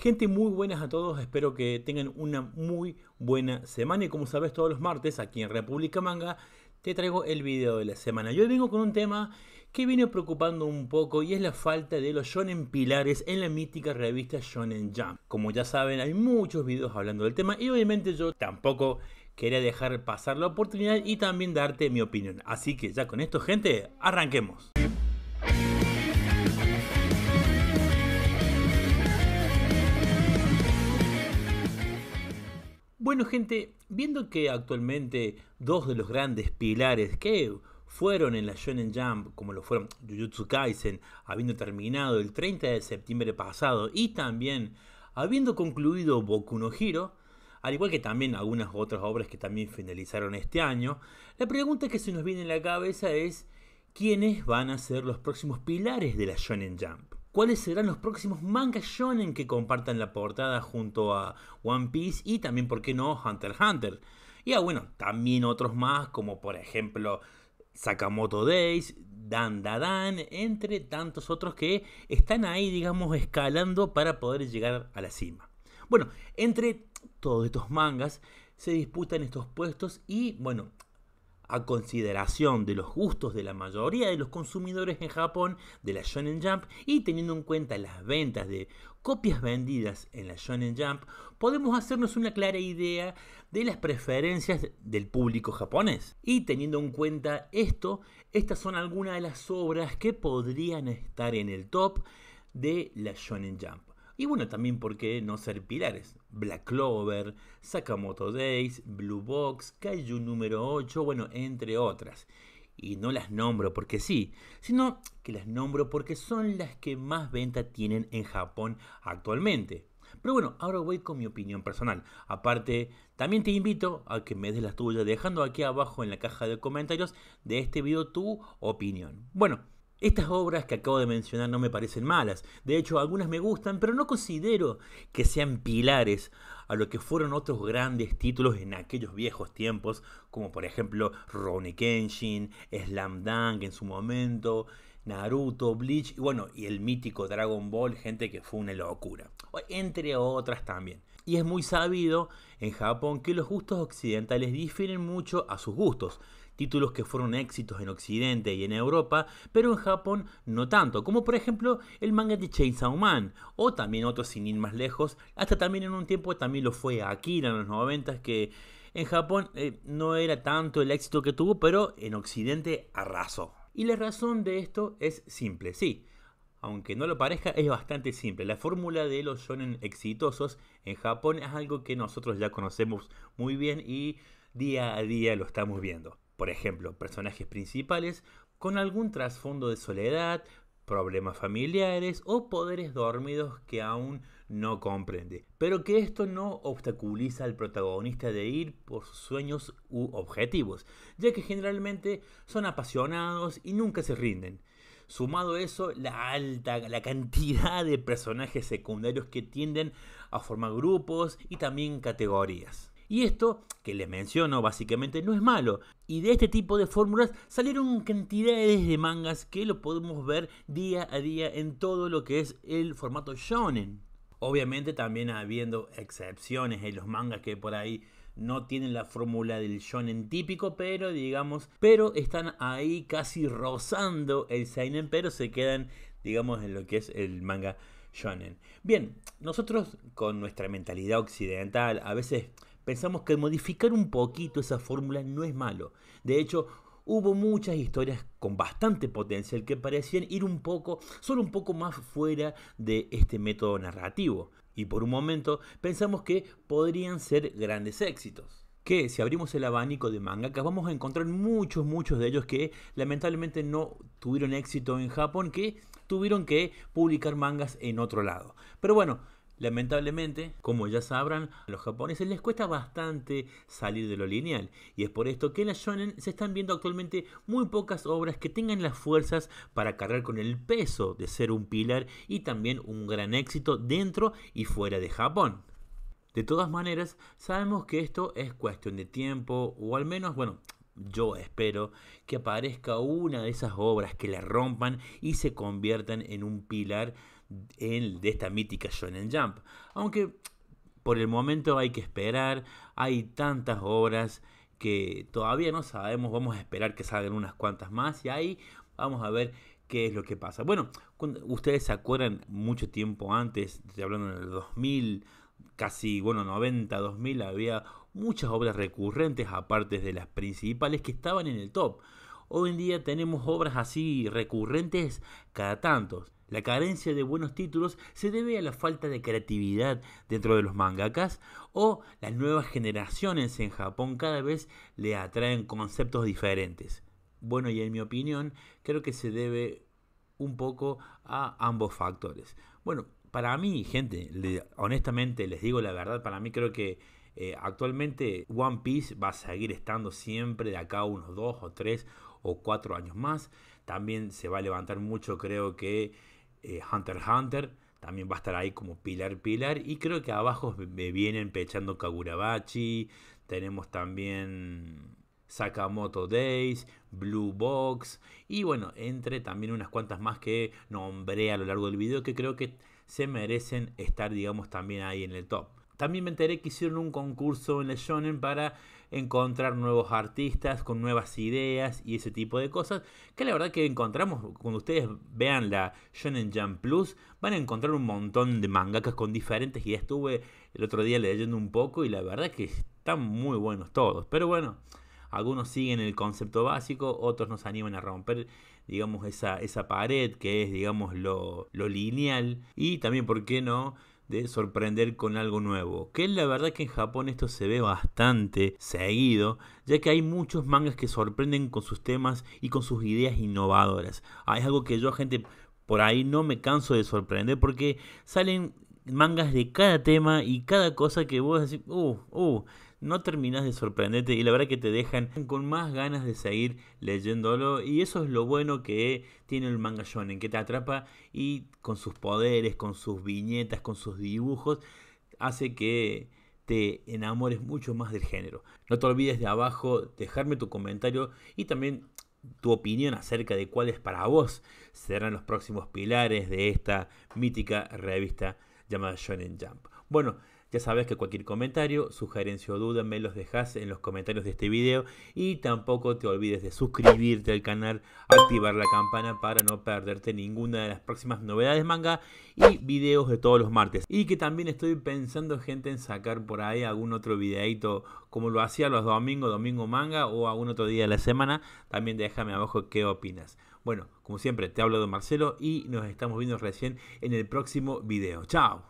Gente, muy buenas a todos, espero que tengan una muy buena semana y como sabes todos los martes aquí en República Manga te traigo el video de la semana. Yo vengo con un tema que viene preocupando un poco y es la falta de los shonen pilares en la mítica revista Shonen Jump. Como ya saben, hay muchos videos hablando del tema y obviamente yo tampoco quería dejar pasar la oportunidad y también darte mi opinión. Así que ya con esto, gente, arranquemos. Bueno gente, viendo que actualmente dos de los grandes pilares que fueron en la Shonen Jump, como lo fueron Jujutsu Kaisen, habiendo terminado el 30 de septiembre pasado y también habiendo concluido Boku no Hiro, al igual que también algunas otras obras que también finalizaron este año, la pregunta que se nos viene en la cabeza es ¿quiénes van a ser los próximos pilares de la Shonen Jump? cuáles serán los próximos mangas shonen que compartan la portada junto a One Piece y también, ¿por qué no?, Hunter x Hunter. Y ah, bueno, también otros más, como por ejemplo Sakamoto Days, Dan Dan, entre tantos otros que están ahí, digamos, escalando para poder llegar a la cima. Bueno, entre todos estos mangas se disputan estos puestos y, bueno, a consideración de los gustos de la mayoría de los consumidores en Japón de la Shonen Jump y teniendo en cuenta las ventas de copias vendidas en la Shonen Jump, podemos hacernos una clara idea de las preferencias del público japonés. Y teniendo en cuenta esto, estas son algunas de las obras que podrían estar en el top de la Shonen Jump. Y bueno, también porque no ser pilares. Black Clover, Sakamoto Days, Blue Box, Kaiju número 8, bueno, entre otras. Y no las nombro porque sí, sino que las nombro porque son las que más venta tienen en Japón actualmente. Pero bueno, ahora voy con mi opinión personal. Aparte, también te invito a que me des las tuyas dejando aquí abajo en la caja de comentarios de este video tu opinión. Bueno, estas obras que acabo de mencionar no me parecen malas, de hecho algunas me gustan, pero no considero que sean pilares a lo que fueron otros grandes títulos en aquellos viejos tiempos, como por ejemplo Ronnie Kenshin, Slam Dunk en su momento, Naruto, Bleach y bueno, y el mítico Dragon Ball, gente que fue una locura, entre otras también. Y es muy sabido en Japón que los gustos occidentales difieren mucho a sus gustos, títulos que fueron éxitos en Occidente y en Europa, pero en Japón no tanto, como por ejemplo el manga de Chainsaw Man, o también otros sin ir más lejos, hasta también en un tiempo también lo fue Akira en los 90 que en Japón eh, no era tanto el éxito que tuvo, pero en Occidente arrasó. Y la razón de esto es simple, sí. Aunque no lo parezca, es bastante simple. La fórmula de los shonen exitosos en Japón es algo que nosotros ya conocemos muy bien y día a día lo estamos viendo por ejemplo, personajes principales con algún trasfondo de soledad, problemas familiares o poderes dormidos que aún no comprende. Pero que esto no obstaculiza al protagonista de ir por sus sueños u objetivos, ya que generalmente son apasionados y nunca se rinden. Sumado a eso, la alta, la cantidad de personajes secundarios que tienden a formar grupos y también categorías. Y esto, que les menciono básicamente, no es malo. Y de este tipo de fórmulas salieron cantidades de mangas que lo podemos ver día a día en todo lo que es el formato shonen. Obviamente también habiendo excepciones en los mangas que por ahí no tienen la fórmula del shonen típico, pero digamos, pero están ahí casi rozando el seinen, pero se quedan, digamos, en lo que es el manga shonen. Bien, nosotros con nuestra mentalidad occidental a veces pensamos que modificar un poquito esa fórmula no es malo. De hecho, hubo muchas historias con bastante potencial que parecían ir un poco, solo un poco más fuera de este método narrativo. Y por un momento pensamos que podrían ser grandes éxitos. Que si abrimos el abanico de mangakas vamos a encontrar muchos, muchos de ellos que lamentablemente no tuvieron éxito en Japón, que tuvieron que publicar mangas en otro lado. Pero bueno, Lamentablemente, como ya sabrán, a los japoneses les cuesta bastante salir de lo lineal, y es por esto que en la shonen se están viendo actualmente muy pocas obras que tengan las fuerzas para cargar con el peso de ser un pilar y también un gran éxito dentro y fuera de Japón. De todas maneras, sabemos que esto es cuestión de tiempo, o al menos, bueno, yo espero que aparezca una de esas obras que la rompan y se conviertan en un pilar de esta mítica Shonen Jump. Aunque por el momento hay que esperar, hay tantas obras que todavía no sabemos, vamos a esperar que salgan unas cuantas más y ahí vamos a ver qué es lo que pasa. Bueno, ustedes se acuerdan mucho tiempo antes, hablando en el 2000, casi, bueno, 90, 2000, había muchas obras recurrentes aparte de las principales que estaban en el top. Hoy en día tenemos obras así recurrentes cada tantos. La carencia de buenos títulos se debe a la falta de creatividad dentro de los mangakas o las nuevas generaciones en Japón cada vez le atraen conceptos diferentes. Bueno, y en mi opinión, creo que se debe un poco a ambos factores. Bueno, para mí, gente, honestamente les digo la verdad, para mí creo que eh, actualmente One Piece va a seguir estando siempre de acá unos 2 o 3 o 4 años más. También se va a levantar mucho, creo que eh, Hunter x Hunter también va a estar ahí como pilar pilar. Y creo que abajo me vienen pechando Kagurabachi. Tenemos también Sakamoto Days, Blue Box. Y bueno, entre también unas cuantas más que nombré a lo largo del video que creo que se merecen estar, digamos, también ahí en el top. También me enteré que hicieron un concurso en la Shonen para encontrar nuevos artistas con nuevas ideas y ese tipo de cosas. Que la verdad que encontramos, cuando ustedes vean la Shonen Jump Plus, van a encontrar un montón de mangakas con diferentes ideas. Estuve el otro día leyendo un poco y la verdad que están muy buenos todos. Pero bueno, algunos siguen el concepto básico, otros nos animan a romper, digamos, esa, esa pared que es, digamos, lo, lo lineal. Y también, ¿por qué no? de sorprender con algo nuevo. Que la verdad que en Japón esto se ve bastante seguido, ya que hay muchos mangas que sorprenden con sus temas y con sus ideas innovadoras. hay ah, es algo que yo, a gente, por ahí no me canso de sorprender porque salen mangas de cada tema y cada cosa que vos decís, uh, uh no terminas de sorprenderte y la verdad que te dejan con más ganas de seguir leyéndolo y eso es lo bueno que tiene el manga shonen, que te atrapa y con sus poderes, con sus viñetas, con sus dibujos, hace que te enamores mucho más del género. No te olvides de abajo dejarme tu comentario y también tu opinión acerca de cuáles para vos serán los próximos pilares de esta mítica revista llamada Shonen Jump. Bueno, ya sabes que cualquier comentario, sugerencia o duda me los dejas en los comentarios de este video y tampoco te olvides de suscribirte al canal, activar la campana para no perderte ninguna de las próximas novedades manga y videos de todos los martes. Y que también estoy pensando gente en sacar por ahí algún otro videito como lo hacía los domingos, domingo manga o algún otro día de la semana. También déjame abajo qué opinas. Bueno, como siempre, te hablo de Marcelo y nos estamos viendo recién en el próximo video. ¡Chao!